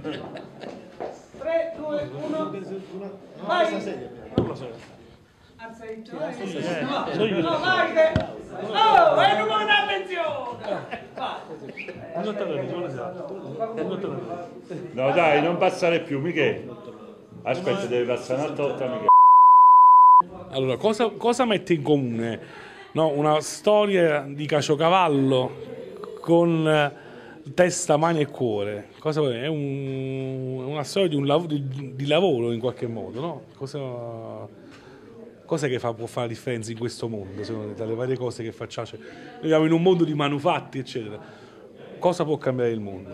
3, 2, 1. Vai! Non lo so. Azzetto, eh, eh, no, vai che... Oh, è il numero d'attenzione! Vai! Esatto. No dai, non passare più, Michele. Aspetta, devi passare un'altra volta, Michele. Allora, cosa, cosa mette in comune no, una storia di Caciocavallo con eh, testa, mani e cuore. Cosa vuol dire? È un, una storia di, un lav- di, di, lavoro in qualche modo, no? Cosa, cosa che fa, può fare la differenza in questo mondo, secondo te, tra varie cose che facciamo? Cioè, noi viviamo in un mondo di manufatti, eccetera. Cosa può cambiare il mondo?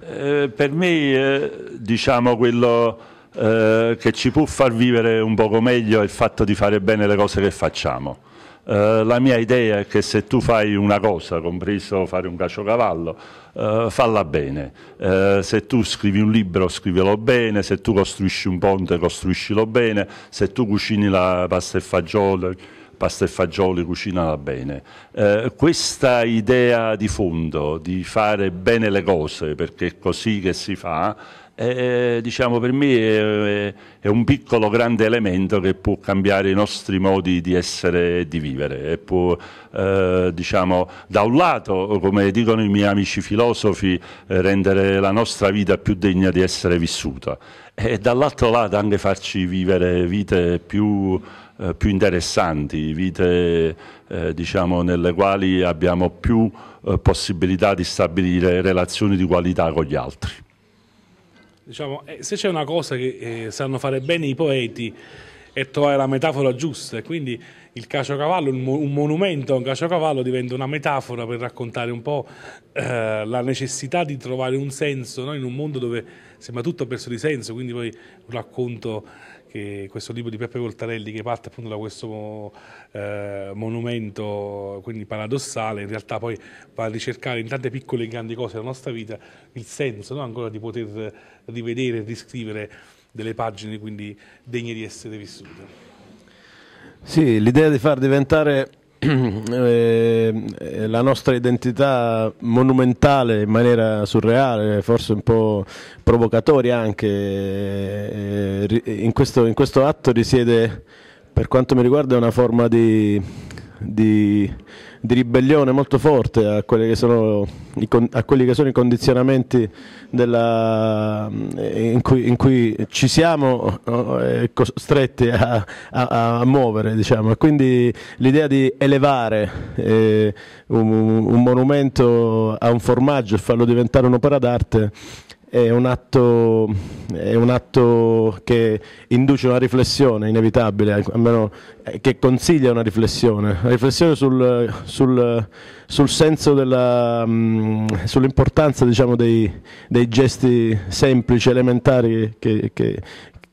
Eh, per me, eh, diciamo, quello eh, che ci può far vivere un poco meglio è il fatto di fare bene le cose che facciamo. Eh, la mia idea è che se tu fai una cosa, compreso fare un caciocavallo, eh, falla bene. Eh, se tu scrivi un libro, scrivilo bene, se tu costruisci un ponte, costruiscilo bene, se tu cucini la pasta e fagioli, pasta e fagioli, cucinala bene. Eh, questa idea di fondo, di fare bene le cose, perché è così che si fa, eh, eh, diciamo, per me è, eh, eh, è, un piccolo grande elemento che può cambiare i nostri modi di essere e di vivere e può, eh, diciamo, da un lato, come dicono i miei amici filosofi, rendere la nostra vita più degna di essere vissuta e dall'altro lato anche farci vivere vite più, più interessanti, vite diciamo, nelle quali abbiamo più possibilità di stabilire relazioni di qualità con gli altri. Diciamo, eh, se c'è una cosa che eh, sanno fare bene i poeti è trovare la metafora giusta, quindi il caciocavallo, un, un monumento a un caciocavallo diventa una metafora per raccontare un po' eh, la necessità di trovare un senso no? in un mondo dove sembra tutto perso di senso, quindi poi un racconto che questo libro di Peppe Voltarelli che parte appunto da questo eh, monumento quindi paradossale, in realtà poi va a ricercare in tante piccole e grandi cose della nostra vita il senso no? ancora di poter rivedere e riscrivere delle pagine quindi degne di essere vissute. Sì, l'idea di far diventare Ehm, eh, la nostra identità monumentale in maniera surreale, forse un po' provocatoria anche, eh, eh, in, questo, in questo atto risiede per quanto mi riguarda una forma di, di di ribellione molto forte a quelli che sono i, quelli che sono i condizionamenti della, eh, in, cui, in, cui, ci siamo eh, eh, costretti a, a, a muovere. Diciamo. Quindi l'idea di elevare eh, un, un monumento a un formaggio e farlo diventare un'opera d'arte è un, atto, è un atto, che induce una riflessione inevitabile, almeno eh, che consiglia una riflessione, una riflessione sul, sul, sul senso della, mm, sull'importanza diciamo, dei, dei, gesti semplici, elementari che, che,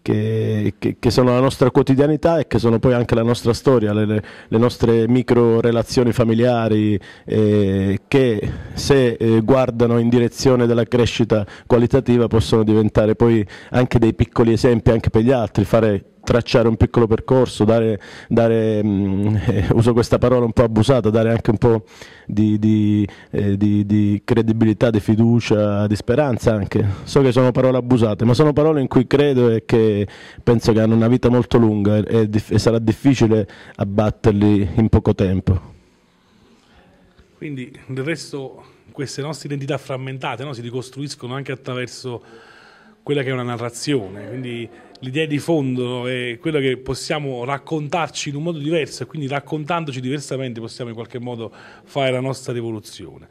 che, che, che, sono la nostra quotidianità e che sono poi anche la nostra storia, le, le nostre micro relazioni familiari eh, che se eh, guardano in direzione della crescita qualitativa possono diventare poi anche dei piccoli esempi anche per gli altri, fare tracciare un piccolo percorso, dare, dare eh, uso questa parola un po' abusata, dare anche un po' di, di, eh, di, di, credibilità, di fiducia, di speranza anche. So che sono parole abusate, ma sono parole in cui credo e che penso che hanno una vita molto lunga e, e sarà difficile abbatterli in poco tempo. Quindi del resto queste nostre identità frammentate no, si ricostruiscono anche attraverso quella che è una narrazione, quindi l'idea di fondo è quella che possiamo raccontarci in un modo diverso e quindi raccontandoci diversamente possiamo in qualche modo fare la nostra rivoluzione.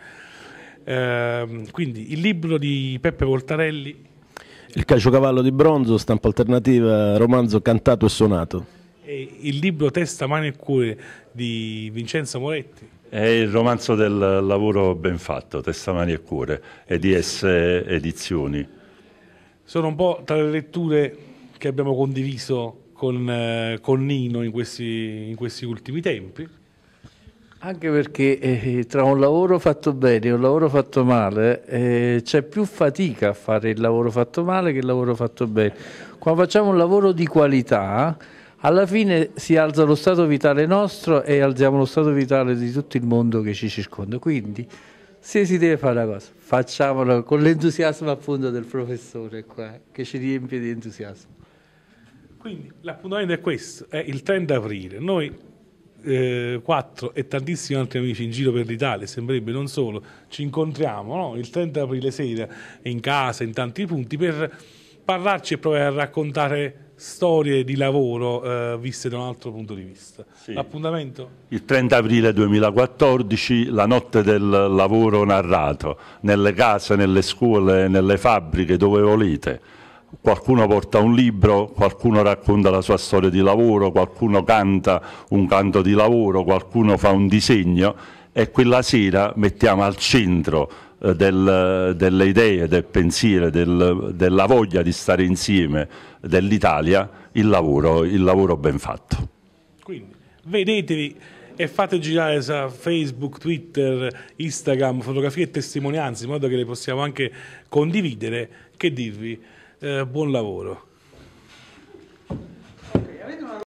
Eh, quindi il libro di Peppe Voltarelli. Il caciocavallo di bronzo, stampa alternativa, romanzo cantato e suonato. E il libro Testa, mano e cuore di Vincenzo Moretti. È il romanzo del lavoro ben fatto, Testa, mani e cuore, EDS Edizioni. Sono un po' tra le letture che abbiamo condiviso con, eh, con Nino in questi, in questi, ultimi tempi. Anche perché eh, tra un lavoro fatto bene e un lavoro fatto male eh, c'è più fatica a fare il lavoro fatto male che il lavoro fatto bene. Quando facciamo un lavoro di qualità, alla fine si alza lo stato vitale nostro e alziamo lo stato vitale di tutto il mondo che ci circonda. Quindi, se si deve fare una cosa, facciamola con l'entusiasmo appunto del professore qua, che ci riempie di entusiasmo. Quindi l'appuntamento è questo, è il 30 aprile. Noi eh, quattro e tantissimi altri amici in giro per l'Italia, sembrerebbe non solo, ci incontriamo no? il 30 aprile sera in casa, in tanti punti, per parlarci e provare a raccontare storie di lavoro eh, viste da un altro punto di vista. Sì. L'appuntamento? Il 30 aprile 2014, la notte del lavoro narrato, nelle case, nelle scuole, nelle fabbriche, dove volete qualcuno porta un libro, qualcuno racconta la sua storia di lavoro, qualcuno canta un canto di lavoro, qualcuno fa un disegno e quella sera mettiamo al centro eh, del, delle idee, del pensiero, del, della voglia di stare insieme dell'Italia il lavoro, il lavoro ben fatto. Quindi vedetevi e fate girare su Facebook, Twitter, Instagram fotografie e testimonianze in modo che le possiamo anche condividere. Che dirvi? Eh, buon lavoro.